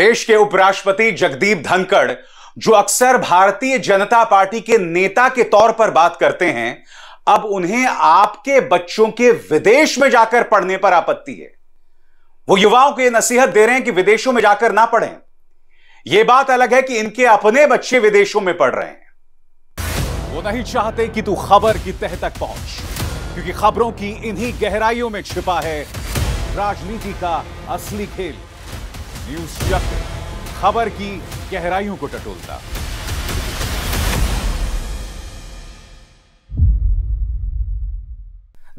देश के उपराष्ट्रपति जगदीप धनखड़ जो अक्सर भारतीय जनता पार्टी के नेता के तौर पर बात करते हैं अब उन्हें आपके बच्चों के विदेश में जाकर पढ़ने पर आपत्ति है वो युवाओं को यह नसीहत दे रहे हैं कि विदेशों में जाकर ना पढ़ें यह बात अलग है कि इनके अपने बच्चे विदेशों में पढ़ रहे हैं वो नहीं चाहते कि तू खबर की तह तक पहुंच क्योंकि खबरों की इन्हीं गहराइयों में छिपा है राजनीति का असली खेल न्यूज चक्र खबर की गहराइयों को टटोलता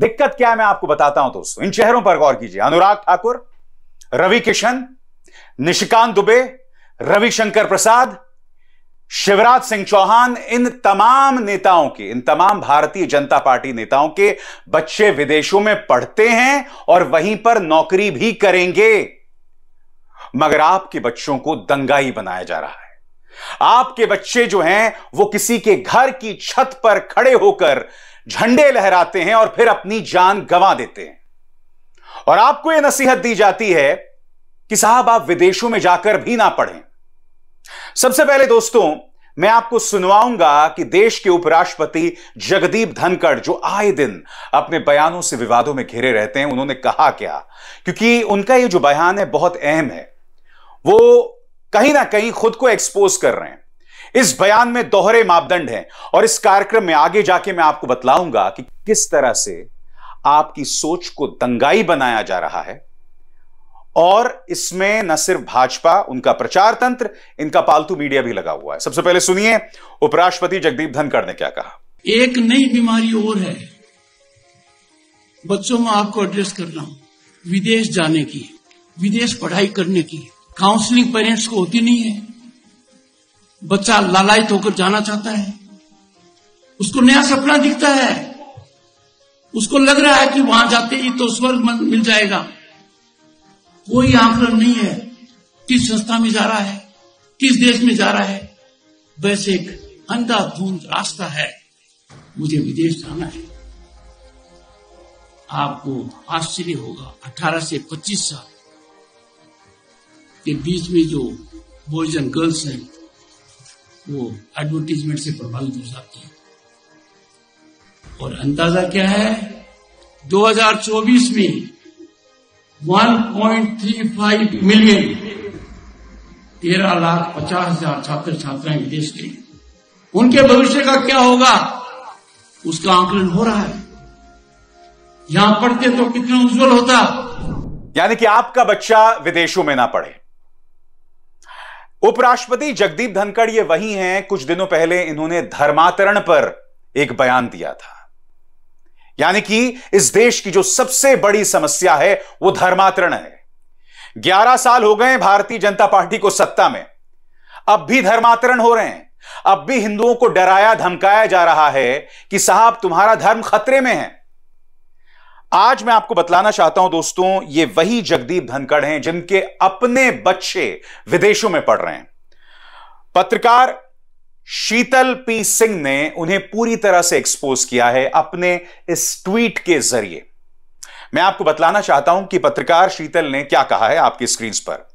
दिक्कत क्या है मैं आपको बताता हूं दोस्तों इन चेहरों पर गौर कीजिए अनुराग ठाकुर रवि किशन निशिकांत दुबे रविशंकर प्रसाद शिवराज सिंह चौहान इन तमाम नेताओं के इन तमाम भारतीय जनता पार्टी नेताओं के बच्चे विदेशों में पढ़ते हैं और वहीं पर नौकरी भी करेंगे मगर आपके बच्चों को दंगाई बनाया जा रहा है आपके बच्चे जो हैं वो किसी के घर की छत पर खड़े होकर झंडे लहराते हैं और फिर अपनी जान गंवा देते हैं और आपको यह नसीहत दी जाती है कि साहब आप विदेशों में जाकर भी ना पढ़ें सबसे पहले दोस्तों मैं आपको सुनवाऊंगा कि देश के उपराष्ट्रपति जगदीप धनखड़ जो आए दिन अपने बयानों से विवादों में घिरे रहते हैं उन्होंने कहा क्या क्योंकि उनका यह जो बयान है बहुत अहम है वो कहीं ना कहीं खुद को एक्सपोज कर रहे हैं इस बयान में दोहरे मापदंड हैं और इस कार्यक्रम में आगे जाके मैं आपको बतलाऊंगा कि किस तरह से आपकी सोच को दंगाई बनाया जा रहा है और इसमें न सिर्फ भाजपा उनका प्रचार तंत्र इनका पालतू मीडिया भी लगा हुआ है सबसे पहले सुनिए उपराष्ट्रपति जगदीप धनखड़ ने क्या कहा एक नई बीमारी और है बच्चों में आपको एड्रेस कर रहा हूं विदेश जाने की विदेश पढ़ाई करने की काउंसलिंग पेरेंट्स को होती नहीं है बच्चा लालायित होकर जाना चाहता है उसको नया सपना दिखता है उसको लग रहा है कि वहां जाते ही तो स्वर्ग मिल जाएगा कोई आंकलन नहीं है किस संस्था में जा रहा है किस देश में जा रहा है वैसे एक अंधाधुंध रास्ता है मुझे विदेश जाना है आपको आश्चर्य होगा 18 से 25 साल के बीच में जो बॉयज एंड गर्ल्स हैं वो एडवर्टीजमेंट से प्रभावित हो जाती है और अंदाजा क्या है 2024 में 1.35 मिलियन तेरह लाख पचास हजार छात्र छात्राएं विदेश के उनके भविष्य का क्या होगा उसका आकलन हो रहा है यहां पढ़ते तो कितना उज्जवल होता यानी कि आपका बच्चा विदेशों में ना पढ़े उपराष्ट्रपति जगदीप धनखड़ ये वही हैं कुछ दिनों पहले इन्होंने धर्मांतरण पर एक बयान दिया था यानी कि इस देश की जो सबसे बड़ी समस्या है वो धर्मांतरण है 11 साल हो गए भारतीय जनता पार्टी को सत्ता में अब भी धर्मांतरण हो रहे हैं अब भी हिंदुओं को डराया धमकाया जा रहा है कि साहब तुम्हारा धर्म खतरे में है आज मैं आपको बतलाना चाहता हूं दोस्तों ये वही जगदीप धनखड़ हैं जिनके अपने बच्चे विदेशों में पढ़ रहे हैं पत्रकार शीतल पी सिंह ने उन्हें पूरी तरह से एक्सपोज किया है अपने इस ट्वीट के जरिए मैं आपको बतलाना चाहता हूं कि पत्रकार शीतल ने क्या कहा है आपकी स्क्रीन पर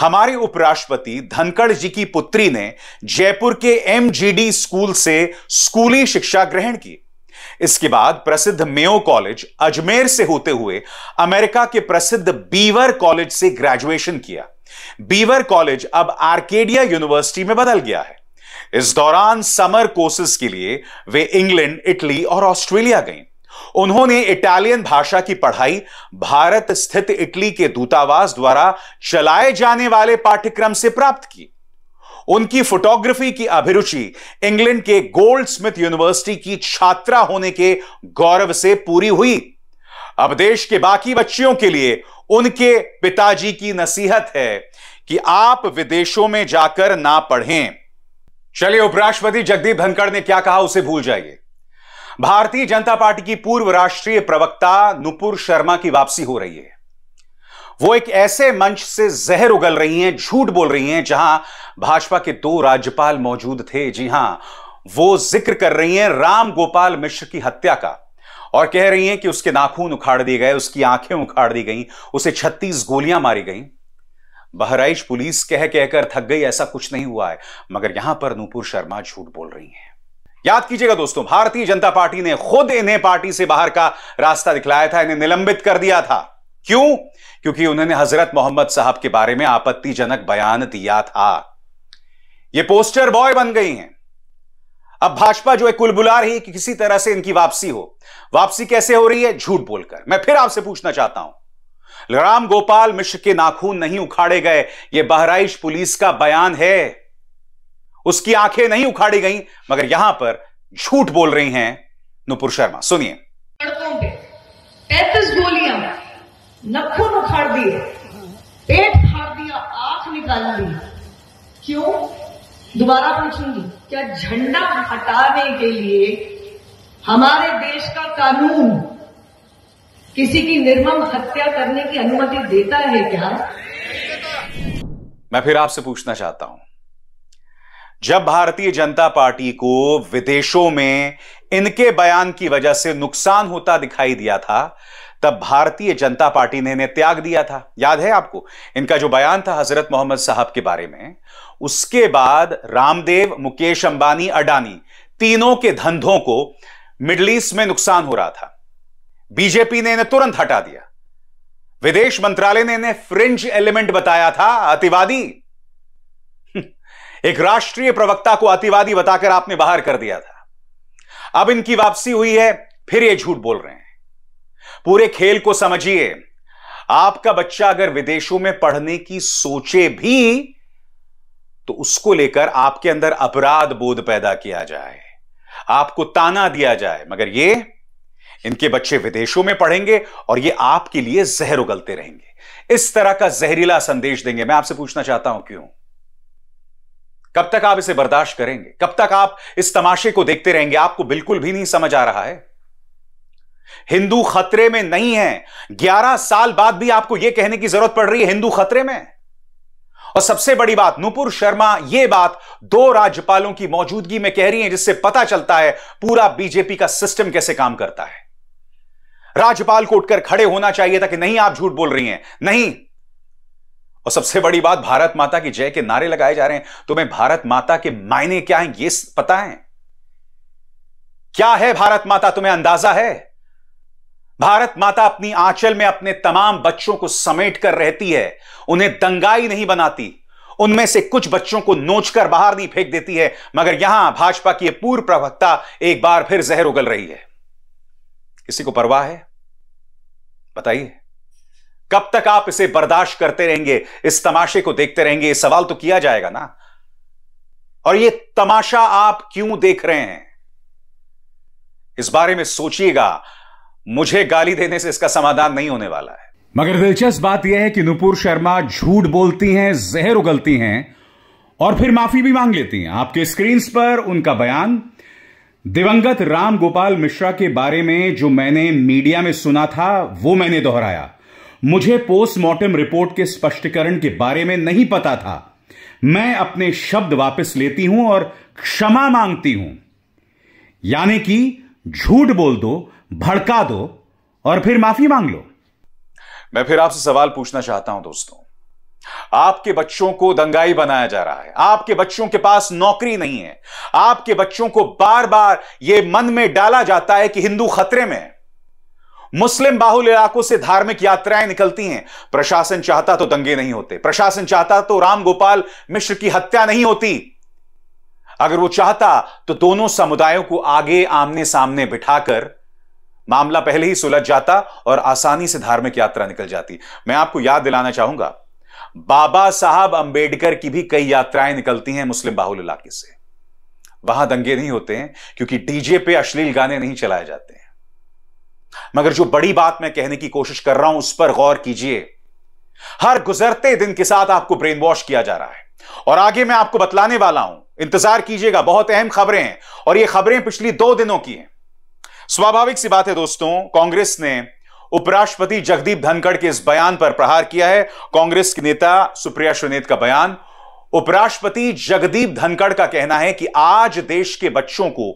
हमारे उपराष्ट्रपति धनखड़ जी की पुत्री ने जयपुर के एमजीडी स्कूल से स्कूली शिक्षा ग्रहण की इसके बाद प्रसिद्ध मेयो कॉलेज अजमेर से होते हुए अमेरिका के प्रसिद्ध बीवर कॉलेज से ग्रेजुएशन किया बीवर कॉलेज अब आर्केडिया यूनिवर्सिटी में बदल गया है इस दौरान समर कोर्सेस के लिए वे इंग्लैंड इटली और ऑस्ट्रेलिया गईं उन्होंने इटालियन भाषा की पढ़ाई भारत स्थित इटली के दूतावास द्वारा चलाए जाने वाले पाठ्यक्रम से प्राप्त की उनकी फोटोग्राफी की अभिरुचि इंग्लैंड के गोल्ड स्मिथ यूनिवर्सिटी की छात्रा होने के गौरव से पूरी हुई अब देश के बाकी बच्चियों के लिए उनके पिताजी की नसीहत है कि आप विदेशों में जाकर ना पढ़ें चलिए उपराष्ट्रपति जगदीप धनखड़ ने क्या कहा उसे भूल जाइए भारतीय जनता पार्टी की पूर्व राष्ट्रीय प्रवक्ता नुपुर शर्मा की वापसी हो रही है वो एक ऐसे मंच से जहर उगल रही हैं झूठ बोल रही हैं जहां भाजपा के दो राज्यपाल मौजूद थे जी हां वो जिक्र कर रही हैं राम गोपाल मिश्र की हत्या का और कह रही हैं कि उसके नाखून उखाड़ दिए गए उसकी आंखें उखाड़ दी गई उसे छत्तीस गोलियां मारी गई बहराइच पुलिस कह कहकर थक गई ऐसा कुछ नहीं हुआ है मगर यहां पर नूपुर शर्मा झूठ बोल रही हैं याद कीजिएगा दोस्तों भारतीय जनता पार्टी ने खुद इन्हें पार्टी से बाहर का रास्ता दिखलाया था इन्हें निलंबित कर दिया था क्यों क्योंकि उन्होंने हजरत मोहम्मद साहब के बारे में आपत्तिजनक बयान दिया था ये पोस्टर बॉय बन गई हैं अब भाजपा जो है कुलबुलार रही कि किसी तरह से इनकी वापसी हो वापसी कैसे हो रही है झूठ बोलकर मैं फिर आपसे पूछना चाहता हूं राम गोपाल मिश्र के नाखून नहीं उखाड़े गए यह बहराइश पुलिस का बयान है उसकी आंखें नहीं उखाड़ी गई मगर यहां पर झूठ बोल रही हैं नुपुर शर्मा सुनिए पैंतीस गोलियां नखून उखाड़ दिए पेट फाड़ दिया आंख निकाल दी क्यों दोबारा पूछूंगी क्या झंडा हटाने के लिए हमारे देश का कानून किसी की निर्मम हत्या करने की अनुमति देता है क्या मैं फिर आपसे पूछना चाहता हूं जब भारतीय जनता पार्टी को विदेशों में इनके बयान की वजह से नुकसान होता दिखाई दिया था तब भारतीय जनता पार्टी ने इन्हें त्याग दिया था याद है आपको इनका जो बयान था हजरत मोहम्मद साहब के बारे में उसके बाद रामदेव मुकेश अंबानी अडानी तीनों के धंधों को मिडल ईस्ट में नुकसान हो रहा था बीजेपी ने इन्हें तुरंत हटा दिया विदेश मंत्रालय ने इन्हें फ्रिंज एलिमेंट बताया था अतिवादी एक राष्ट्रीय प्रवक्ता को अतिवादी बताकर आपने बाहर कर दिया था अब इनकी वापसी हुई है फिर ये झूठ बोल रहे हैं पूरे खेल को समझिए आपका बच्चा अगर विदेशों में पढ़ने की सोचे भी तो उसको लेकर आपके अंदर अपराध बोध पैदा किया जाए आपको ताना दिया जाए मगर ये इनके बच्चे विदेशों में पढ़ेंगे और ये आपके लिए जहर उगलते रहेंगे इस तरह का जहरीला संदेश देंगे मैं आपसे पूछना चाहता हूं क्यों कब तक आप इसे बर्दाश्त करेंगे कब तक आप इस तमाशे को देखते रहेंगे आपको बिल्कुल भी नहीं समझ आ रहा है हिंदू खतरे में नहीं है 11 साल बाद भी आपको यह कहने की जरूरत पड़ रही है हिंदू खतरे में और सबसे बड़ी बात नुपुर शर्मा यह बात दो राज्यपालों की मौजूदगी में कह रही है जिससे पता चलता है पूरा बीजेपी का सिस्टम कैसे काम करता है राज्यपाल को उठकर खड़े होना चाहिए था कि नहीं आप झूठ बोल रही हैं नहीं और सबसे बड़ी बात भारत माता की जय के नारे लगाए जा रहे हैं तुम्हें तो भारत माता के मायने क्या हैं यह पता है क्या है भारत माता तुम्हें अंदाजा है भारत माता अपनी आंचल में अपने तमाम बच्चों को समेट कर रहती है उन्हें दंगाई नहीं बनाती उनमें से कुछ बच्चों को नोचकर बाहर नहीं फेंक देती है मगर यहां भाजपा की पूर्व प्रवक्ता एक बार फिर जहर उगल रही है किसी को परवाह है बताइए कब तक आप इसे बर्दाश्त करते रहेंगे इस तमाशे को देखते रहेंगे सवाल तो किया जाएगा ना और यह तमाशा आप क्यों देख रहे हैं इस बारे में सोचिएगा मुझे गाली देने से इसका समाधान नहीं होने वाला है मगर दिलचस्प बात यह है कि नुपुर शर्मा झूठ बोलती हैं जहर उगलती हैं और फिर माफी भी मांग लेती हैं आपके स्क्रीन पर उनका बयान दिवंगत राम गोपाल मिश्रा के बारे में जो मैंने मीडिया में सुना था वो मैंने दोहराया मुझे पोस्टमार्टम रिपोर्ट के स्पष्टीकरण के बारे में नहीं पता था मैं अपने शब्द वापस लेती हूं और क्षमा मांगती हूं यानी कि झूठ बोल दो भड़का दो और फिर माफी मांग लो मैं फिर आपसे सवाल पूछना चाहता हूं दोस्तों आपके बच्चों को दंगाई बनाया जा रहा है आपके बच्चों के पास नौकरी नहीं है आपके बच्चों को बार बार यह मन में डाला जाता है कि हिंदू खतरे में मुस्लिम बाहुल इलाकों से धार्मिक यात्राएं निकलती हैं प्रशासन चाहता तो दंगे नहीं होते प्रशासन चाहता तो राम गोपाल मिश्र की हत्या नहीं होती अगर वो चाहता तो दोनों समुदायों को आगे आमने सामने बिठाकर मामला पहले ही सुलझ जाता और आसानी से धार्मिक यात्रा निकल जाती मैं आपको याद दिलाना चाहूंगा बाबा साहब अंबेडकर की भी कई यात्राएं निकलती हैं मुस्लिम बाहुल इलाके से वहां दंगे नहीं होते हैं क्योंकि डीजे पे अश्लील गाने नहीं चलाए जाते हैं मगर जो बड़ी बात मैं कहने की कोशिश कर रहा हूं उस पर गौर कीजिए हर गुजरते दिन के साथ आपको ब्रेन वॉश किया जा रहा है और आगे मैं आपको बतलाने वाला हूं इंतजार कीजिएगा बहुत अहम खबरें हैं और ये खबरें पिछली दो दिनों की हैं स्वाभाविक सी बात है दोस्तों कांग्रेस ने उपराष्ट्रपति जगदीप धनखड़ के इस बयान पर प्रहार किया है कांग्रेस के नेता सुप्रिया सुनेत का बयान उपराष्ट्रपति जगदीप धनखड़ का कहना है कि आज देश के बच्चों को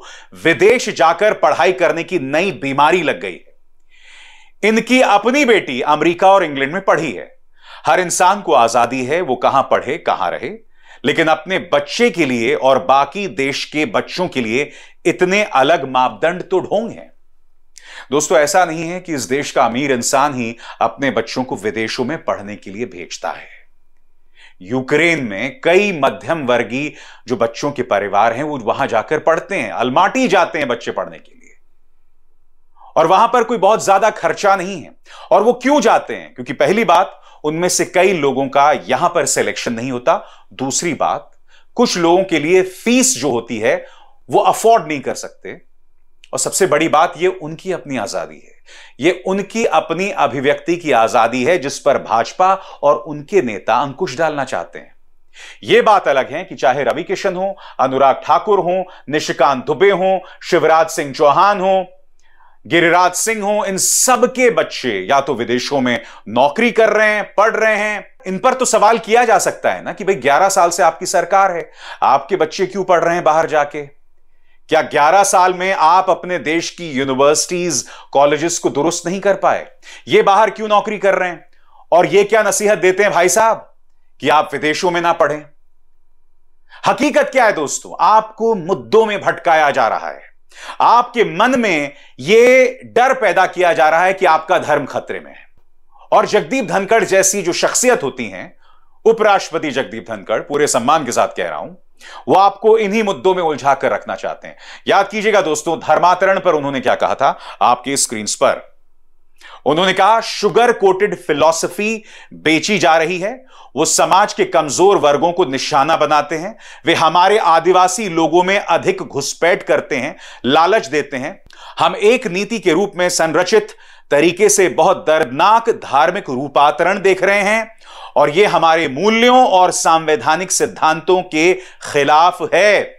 विदेश जाकर पढ़ाई करने की नई बीमारी लग गई है इनकी अपनी बेटी अमेरिका और इंग्लैंड में पढ़ी है हर इंसान को आजादी है वो कहां पढ़े कहां रहे लेकिन अपने बच्चे के लिए और बाकी देश के बच्चों के लिए इतने अलग मापदंड तो ढोंग हैं दोस्तों ऐसा नहीं है कि इस देश का अमीर इंसान ही अपने बच्चों को विदेशों में पढ़ने के लिए भेजता है यूक्रेन में कई मध्यम वर्गीय जो बच्चों के परिवार हैं वो वहां जाकर पढ़ते हैं अलमाटी जाते हैं बच्चे पढ़ने के लिए और वहां पर कोई बहुत ज्यादा खर्चा नहीं है और वो क्यों जाते हैं क्योंकि पहली बात उनमें से कई लोगों का यहां पर सिलेक्शन नहीं होता दूसरी बात कुछ लोगों के लिए फीस जो होती है वो अफोर्ड नहीं कर सकते और सबसे बड़ी बात ये उनकी अपनी आजादी है ये उनकी अपनी अभिव्यक्ति की आजादी है जिस पर भाजपा और उनके नेता अंकुश डालना चाहते हैं यह बात अलग है कि चाहे रवि किशन हो अनुराग ठाकुर हो निशिकांत दुबे हो शिवराज सिंह चौहान हो गिरिराज सिंह हो इन सबके बच्चे या तो विदेशों में नौकरी कर रहे हैं पढ़ रहे हैं इन पर तो सवाल किया जा सकता है ना कि भाई 11 साल से आपकी सरकार है आपके बच्चे क्यों पढ़ रहे हैं बाहर जाके क्या 11 साल में आप अपने देश की यूनिवर्सिटीज कॉलेजेस को दुरुस्त नहीं कर पाए ये बाहर क्यों नौकरी कर रहे हैं और ये क्या नसीहत देते हैं भाई साहब कि आप विदेशों में ना पढ़ें हकीकत क्या है दोस्तों आपको मुद्दों में भटकाया जा रहा है आपके मन में यह डर पैदा किया जा रहा है कि आपका धर्म खतरे में है और जगदीप धनखड़ जैसी जो शख्सियत होती हैं उपराष्ट्रपति जगदीप धनखड़ पूरे सम्मान के साथ कह रहा हूं वो आपको इन्हीं मुद्दों में उलझा कर रखना चाहते हैं याद कीजिएगा दोस्तों धर्मांतरण पर उन्होंने क्या कहा था आपके स्क्रीन पर उन्होंने कहा शुगर कोटेड फिलॉसफी बेची जा रही है वो समाज के कमजोर वर्गों को निशाना बनाते हैं वे हमारे आदिवासी लोगों में अधिक घुसपैठ करते हैं लालच देते हैं हम एक नीति के रूप में संरचित तरीके से बहुत दर्दनाक धार्मिक रूपांतरण देख रहे हैं और यह हमारे मूल्यों और संवैधानिक सिद्धांतों के खिलाफ है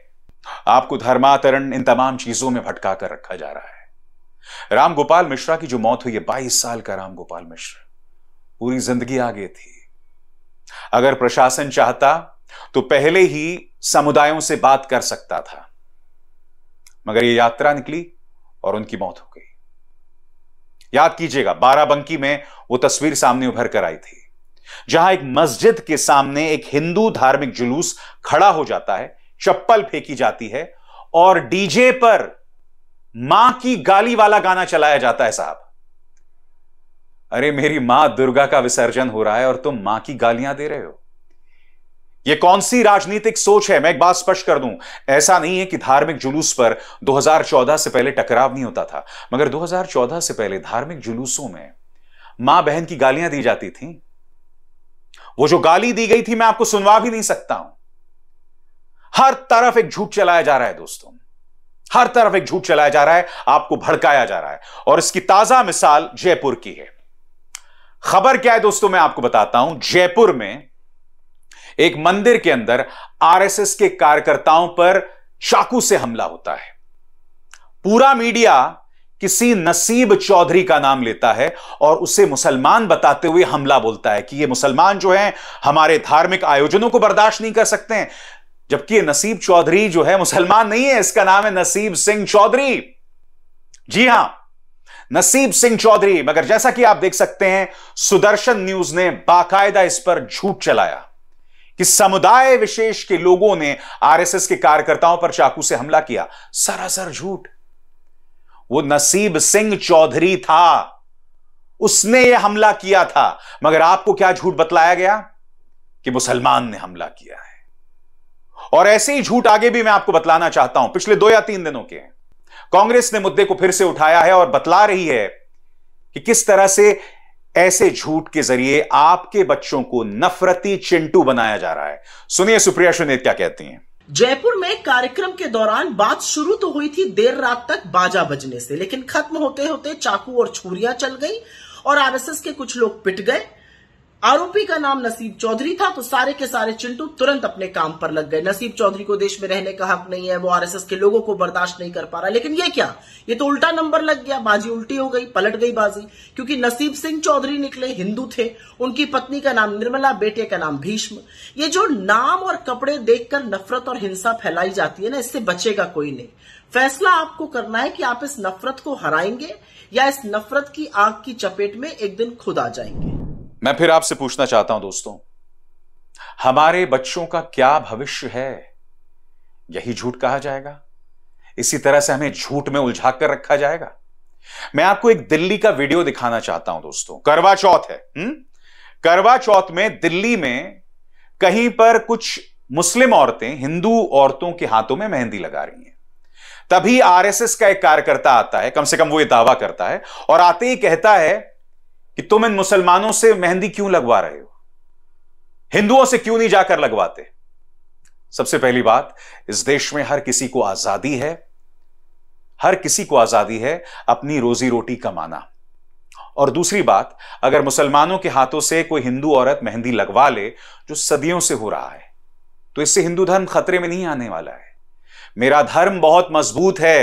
आपको धर्मांतरण इन तमाम चीजों में भटका कर रखा जा रहा है रामगोपाल मिश्रा की जो मौत हुई है बाईस साल का रामगोपाल मिश्रा पूरी जिंदगी आगे थी अगर प्रशासन चाहता तो पहले ही समुदायों से बात कर सकता था मगर यह यात्रा निकली और उनकी मौत हो गई याद कीजिएगा बाराबंकी में वो तस्वीर सामने उभर कर आई थी जहां एक मस्जिद के सामने एक हिंदू धार्मिक जुलूस खड़ा हो जाता है चप्पल फेंकी जाती है और डीजे पर मां की गाली वाला गाना चलाया जाता है साहब अरे मेरी मां दुर्गा का विसर्जन हो रहा है और तुम मां की गालियां दे रहे हो यह कौन सी राजनीतिक सोच है मैं एक बात स्पष्ट कर दूं ऐसा नहीं है कि धार्मिक जुलूस पर 2014 से पहले टकराव नहीं होता था मगर 2014 से पहले धार्मिक जुलूसों में मां बहन की गालियां दी जाती थी वो जो गाली दी गई थी मैं आपको सुनवा भी नहीं सकता हूं हर तरफ एक झूठ चलाया जा रहा है दोस्तों हर तरफ एक झूठ चलाया जा रहा है आपको भड़काया जा रहा है और इसकी ताजा मिसाल जयपुर की है खबर क्या है दोस्तों मैं आपको बताता हूं जयपुर में एक मंदिर के अंदर आरएसएस के कार्यकर्ताओं पर चाकू से हमला होता है पूरा मीडिया किसी नसीब चौधरी का नाम लेता है और उसे मुसलमान बताते हुए हमला बोलता है कि ये मुसलमान जो हैं हमारे धार्मिक आयोजनों को बर्दाश्त नहीं कर सकते हैं जबकि नसीब चौधरी जो है मुसलमान नहीं है इसका नाम है नसीब सिंह चौधरी जी हां नसीब सिंह चौधरी मगर जैसा कि आप देख सकते हैं सुदर्शन न्यूज ने बाकायदा इस पर झूठ चलाया कि समुदाय विशेष के लोगों ने आरएसएस के कार्यकर्ताओं पर चाकू से हमला किया सरासर झूठ वो नसीब सिंह चौधरी था उसने यह हमला किया था मगर आपको क्या झूठ बतलाया गया कि मुसलमान ने हमला किया और ऐसे ही झूठ आगे भी मैं आपको बतलाना चाहता हूं पिछले दो या तीन दिनों के कांग्रेस ने मुद्दे को फिर से उठाया है और बतला रही है कि किस तरह से ऐसे झूठ के जरिए आपके बच्चों को नफरती चिंटू बनाया जा रहा है सुनिए सुप्रिया सुनीत क्या कहती हैं जयपुर में कार्यक्रम के दौरान बात शुरू तो हुई थी देर रात तक बाजा बजने से लेकिन खत्म होते होते चाकू और छुरियां चल गई और आरएसएस के कुछ लोग पिट गए आरोपी का नाम नसीब चौधरी था तो सारे के सारे चिंटू तुरंत अपने काम पर लग गए नसीब चौधरी को देश में रहने का हक नहीं है वो आरएसएस के लोगों को बर्दाश्त नहीं कर पा रहा लेकिन ये क्या ये तो उल्टा नंबर लग गया बाजी उल्टी हो गई पलट गई बाजी क्योंकि नसीब सिंह चौधरी निकले हिंदू थे उनकी पत्नी का नाम निर्मला बेटे का नाम भीष्म ये जो नाम और कपड़े देखकर नफरत और हिंसा फैलाई जाती है ना इससे बचेगा कोई नहीं फैसला आपको करना है कि आप इस नफरत को हराएंगे या इस नफरत की आग की चपेट में एक दिन खुद आ जाएंगे मैं फिर आपसे पूछना चाहता हूं दोस्तों हमारे बच्चों का क्या भविष्य है यही झूठ कहा जाएगा इसी तरह से हमें झूठ में उलझा कर रखा जाएगा मैं आपको एक दिल्ली का वीडियो दिखाना चाहता हूं दोस्तों करवा चौथ है हम्म? करवा चौथ में दिल्ली में कहीं पर कुछ मुस्लिम औरतें हिंदू औरतों के हाथों में मेहंदी लगा रही हैं तभी आरएसएस का एक कार्यकर्ता आता है कम से कम वो ये दावा करता है और आते ही कहता है कि तुम इन मुसलमानों से मेहंदी क्यों लगवा रहे हो हिंदुओं से क्यों नहीं जाकर लगवाते सबसे पहली बात इस देश में हर किसी को आजादी है हर किसी को आजादी है अपनी रोजी रोटी कमाना और दूसरी बात अगर मुसलमानों के हाथों से कोई हिंदू औरत मेहंदी लगवा ले जो सदियों से हो रहा है तो इससे हिंदू धर्म खतरे में नहीं आने वाला है मेरा धर्म बहुत मजबूत है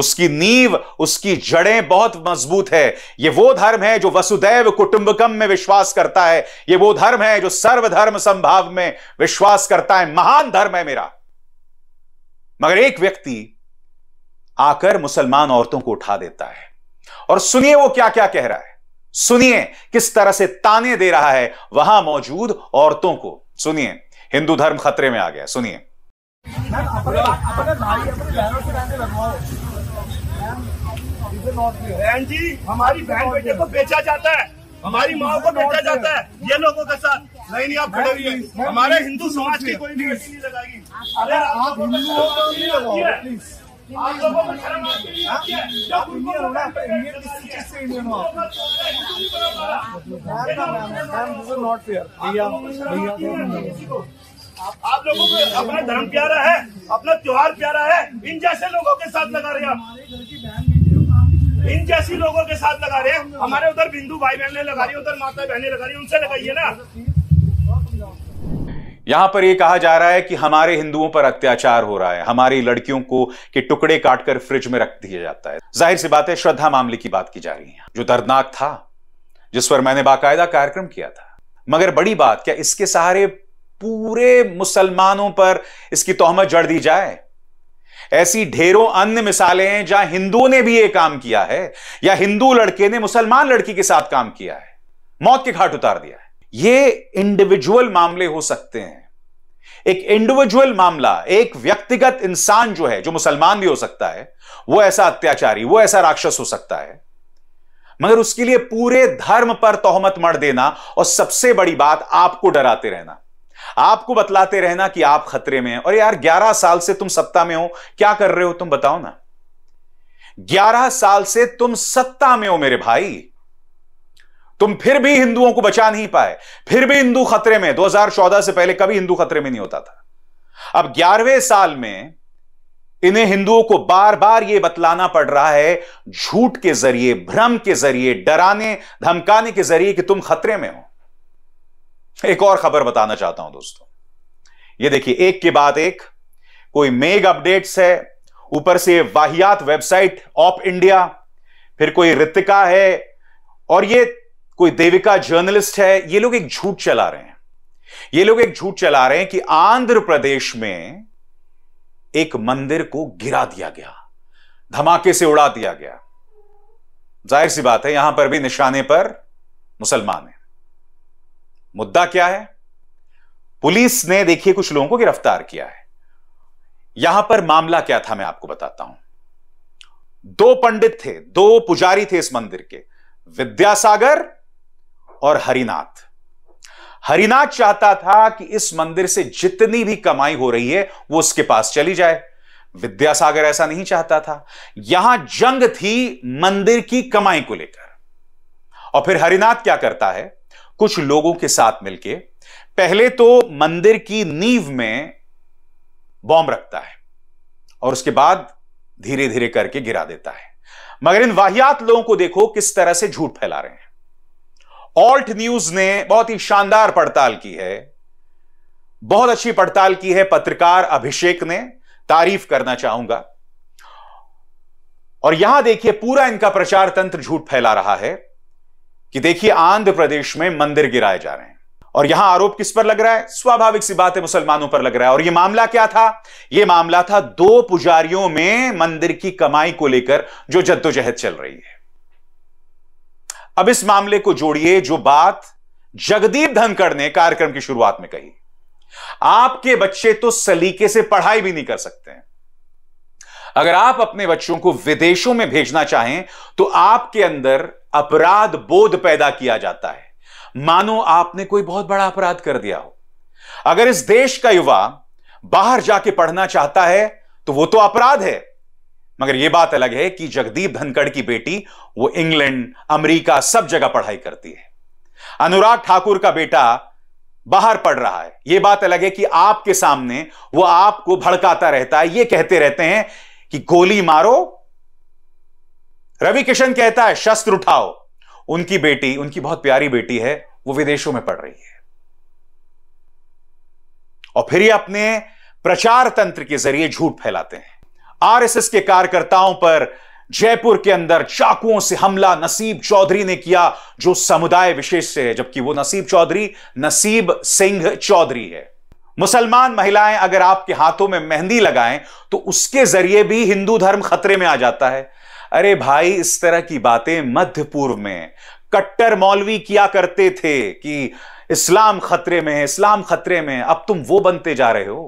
उसकी नींव उसकी जड़ें बहुत मजबूत है ये वो धर्म है जो वसुदैव कुटुंबकम में विश्वास करता है ये वो धर्म है जो सर्वधर्म संभाव में विश्वास करता है महान धर्म है मेरा मगर एक व्यक्ति आकर मुसलमान औरतों को उठा देता है और सुनिए वो क्या क्या कह रहा है सुनिए किस तरह से ताने दे रहा है वहां मौजूद औरतों को सुनिए हिंदू धर्म खतरे में आ गया सुनिए अपने अपने भाई अपने बहनों से रहने लगवाओ बहन जी हमारी बहन बेटे को बेचा जाता है हमारी माँ को बेचा जाता है ये लोगों के साथ नहीं नहीं आप खड़े हुए हमारे हिंदू समाज की कोई नहीं लगाएगी अरे आप हिंदू तो आप लोगों तो तो आप लोगों को अपना धर्म प्यारा है अपना त्योहार प्यारा है इन जैसे लोगों के साथ लगा रहे हैं आप इन जैसी लोगों के साथ लगा रहे हैं हमारे उधर बिंदु भाई बहने लगा रही उधर माता बहने लगा रही उनसे लगाइए ना यहां पर यह कहा जा रहा है कि हमारे हिंदुओं पर अत्याचार हो रहा है हमारी लड़कियों को के टुकड़े काटकर फ्रिज में रख दिया जाता है जाहिर सी बात है श्रद्धा मामले की बात की जा रही है जो दर्दनाक था जिस पर मैंने बाकायदा कार्यक्रम किया था मगर बड़ी बात क्या इसके सहारे पूरे मुसलमानों पर इसकी तोहमत जड़ दी जाए ऐसी ढेरों अन्य मिसालें हैं जहां हिंदुओं ने भी यह काम किया है या हिंदू लड़के ने मुसलमान लड़की के साथ काम किया है मौत के घाट उतार दिया है ये इंडिविजुअल मामले हो सकते हैं एक इंडिविजुअल मामला एक व्यक्तिगत इंसान जो है जो मुसलमान भी हो सकता है वो ऐसा अत्याचारी वो ऐसा राक्षस हो सकता है मगर उसके लिए पूरे धर्म पर तोहमत मर देना और सबसे बड़ी बात आपको डराते रहना आपको बतलाते रहना कि आप खतरे में हैं और यार 11 साल से तुम सत्ता में हो क्या कर रहे हो तुम बताओ ना 11 साल से तुम सत्ता में हो मेरे भाई तुम फिर भी हिंदुओं को बचा नहीं पाए फिर भी हिंदू खतरे में 2014 से पहले कभी हिंदू खतरे में नहीं होता था अब ग्यारहवें साल में इन्हें हिंदुओं को बार बार यह बतलाना पड़ रहा है झूठ के जरिए भ्रम के जरिए डराने धमकाने के जरिए कि तुम खतरे में हो एक और खबर बताना चाहता हूं दोस्तों ये देखिए एक के बाद एक कोई मेग अपडेट्स है ऊपर से वाहियात वेबसाइट ऑफ इंडिया फिर कोई रितिका है और ये कोई देविका जर्नलिस्ट है ये लोग एक झूठ चला रहे हैं ये लोग एक झूठ चला रहे हैं कि आंध्र प्रदेश में एक मंदिर को गिरा दिया गया धमाके से उड़ा दिया गया जाहिर सी बात है यहां पर भी निशाने पर मुसलमान है मुद्दा क्या है पुलिस ने देखिए कुछ लोगों को गिरफ्तार किया है यहां पर मामला क्या था मैं आपको बताता हूं दो पंडित थे दो पुजारी थे इस मंदिर के विद्यासागर और हरिनाथ हरिनाथ चाहता था कि इस मंदिर से जितनी भी कमाई हो रही है वो उसके पास चली जाए विद्यासागर ऐसा नहीं चाहता था यहां जंग थी मंदिर की कमाई को लेकर और फिर हरिनाथ क्या करता है कुछ लोगों के साथ मिलकर पहले तो मंदिर की नींव में बॉम्ब रखता है और उसके बाद धीरे धीरे करके गिरा देता है मगर इन वाहियात लोगों को देखो किस तरह से झूठ फैला रहे हैं ऑल्ट न्यूज ने बहुत ही शानदार पड़ताल की है बहुत अच्छी पड़ताल की है पत्रकार अभिषेक ने तारीफ करना चाहूंगा और यहां देखिए पूरा इनका प्रचार तंत्र झूठ फैला रहा है कि देखिए आंध्र प्रदेश में मंदिर गिराए जा रहे हैं और यहां आरोप किस पर लग रहा है स्वाभाविक सी बात है मुसलमानों पर लग रहा है और यह मामला क्या था यह मामला था दो पुजारियों में मंदिर की कमाई को लेकर जो जद्दोजहद चल रही है अब इस मामले को जोड़िए जो बात जगदीप धनखड़ ने कार्यक्रम की शुरुआत में कही आपके बच्चे तो सलीके से पढ़ाई भी नहीं कर सकते हैं अगर आप अपने बच्चों को विदेशों में भेजना चाहें तो आपके अंदर अपराध बोध पैदा किया जाता है मानो आपने कोई बहुत बड़ा अपराध कर दिया हो अगर इस देश का युवा बाहर जाके पढ़ना चाहता है तो वो तो अपराध है मगर यह बात अलग है कि जगदीप धनखड़ की बेटी वो इंग्लैंड अमेरिका सब जगह पढ़ाई करती है अनुराग ठाकुर का बेटा बाहर पढ़ रहा है यह बात अलग है कि आपके सामने वो आपको भड़काता रहता है ये कहते रहते हैं कि गोली मारो रवि किशन कहता है शस्त्र उठाओ उनकी बेटी उनकी बहुत प्यारी बेटी है वो विदेशों में पढ़ रही है और फिर ये अपने प्रचार तंत्र के जरिए झूठ फैलाते हैं आरएसएस के कार्यकर्ताओं पर जयपुर के अंदर चाकुओं से हमला नसीब चौधरी ने किया जो समुदाय विशेष से है जबकि वो नसीब चौधरी नसीब सिंह चौधरी है मुसलमान महिलाएं अगर आपके हाथों में मेहंदी लगाएं तो उसके जरिए भी हिंदू धर्म खतरे में आ जाता है अरे भाई इस तरह की बातें मध्य पूर्व में कट्टर मौलवी किया करते थे कि इस्लाम खतरे में है इस्लाम खतरे में अब तुम वो बनते जा रहे हो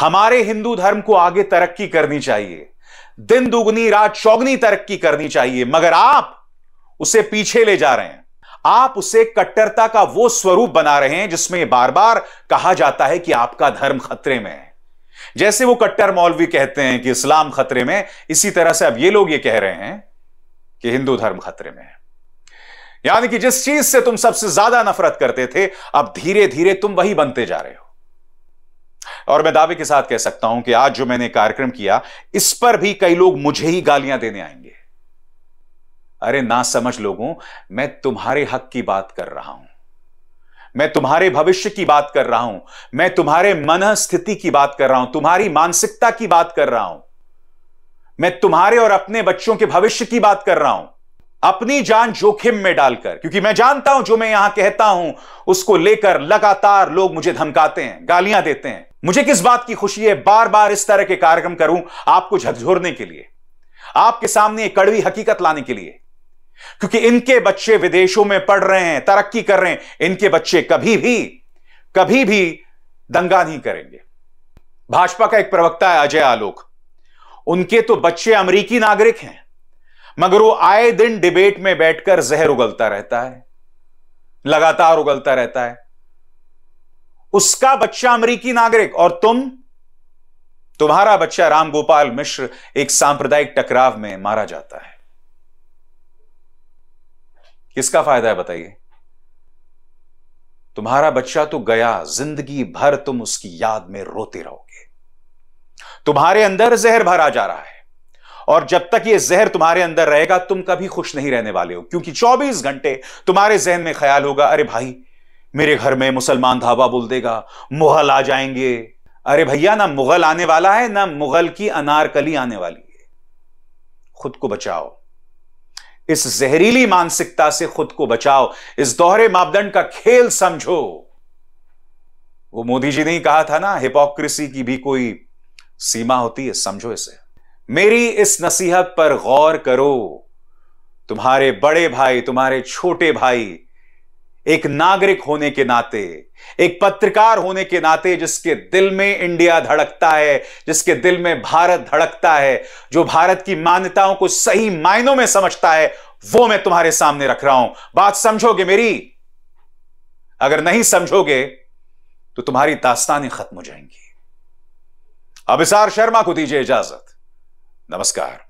हमारे हिंदू धर्म को आगे तरक्की करनी चाहिए दिन दुगनी रात चौगनी तरक्की करनी चाहिए मगर आप उसे पीछे ले जा रहे हैं आप उसे कट्टरता का वो स्वरूप बना रहे हैं जिसमें बार बार कहा जाता है कि आपका धर्म खतरे में है जैसे वो कट्टर मौलवी कहते हैं कि इस्लाम खतरे में इसी तरह से अब ये लोग ये कह रहे हैं कि हिंदू धर्म खतरे में है यानी कि जिस चीज से तुम सबसे ज्यादा नफरत करते थे अब धीरे धीरे तुम वही बनते जा रहे हो और मैं दावे के साथ कह सकता हूं कि आज जो मैंने कार्यक्रम किया इस पर भी कई लोग मुझे ही गालियां देने आएंगे अरे ना समझ लोगों मैं तुम्हारे हक की बात कर रहा हूं मैं तुम्हारे भविष्य की बात कर रहा हूं मैं तुम्हारे मन स्थिति की बात कर रहा हूं तुम्हारी मानसिकता की बात कर रहा हूं मैं तुम्हारे और अपने बच्चों के भविष्य की बात कर रहा हूं अपनी जान जोखिम में डालकर क्योंकि मैं जानता हूं जो मैं यहां कहता हूं उसको लेकर लगातार लोग मुझे धमकाते हैं गालियां देते हैं मुझे किस बात की खुशी है बार बार इस तरह के कार्यक्रम करूं आपको झकझोरने के लिए आपके सामने एक कड़वी हकीकत लाने के लिए क्योंकि इनके बच्चे विदेशों में पढ़ रहे हैं तरक्की कर रहे हैं इनके बच्चे कभी भी कभी भी दंगा नहीं करेंगे भाजपा का एक प्रवक्ता है अजय आलोक उनके तो बच्चे अमेरिकी नागरिक हैं मगर वो आए दिन डिबेट में बैठकर जहर उगलता रहता है लगातार उगलता रहता है उसका बच्चा अमेरिकी नागरिक और तुम तुम्हारा बच्चा रामगोपाल मिश्र एक सांप्रदायिक टकराव में मारा जाता है किसका फायदा है बताइए तुम्हारा बच्चा तो गया जिंदगी भर तुम उसकी याद में रोते रहोगे तुम्हारे अंदर जहर भरा जा रहा है और जब तक ये जहर तुम्हारे अंदर रहेगा तुम कभी खुश नहीं रहने वाले हो क्योंकि 24 घंटे तुम्हारे जहन में ख्याल होगा अरे भाई मेरे घर में मुसलमान धावा बोल देगा मुगल आ जाएंगे अरे भैया ना मुगल आने वाला है ना मुगल की अनारकली आने वाली है खुद को बचाओ इस जहरीली मानसिकता से खुद को बचाओ इस दोहरे मापदंड का खेल समझो वो मोदी जी ने ही कहा था ना हिपोक्रेसी की भी कोई सीमा होती है समझो इसे मेरी इस नसीहत पर गौर करो तुम्हारे बड़े भाई तुम्हारे छोटे भाई एक नागरिक होने के नाते एक पत्रकार होने के नाते जिसके दिल में इंडिया धड़कता है जिसके दिल में भारत धड़कता है जो भारत की मान्यताओं को सही मायनों में समझता है वो मैं तुम्हारे सामने रख रहा हूं बात समझोगे मेरी अगर नहीं समझोगे तो तुम्हारी दास्तानें खत्म हो जाएंगी अभिसार शर्मा को दीजिए इजाजत नमस्कार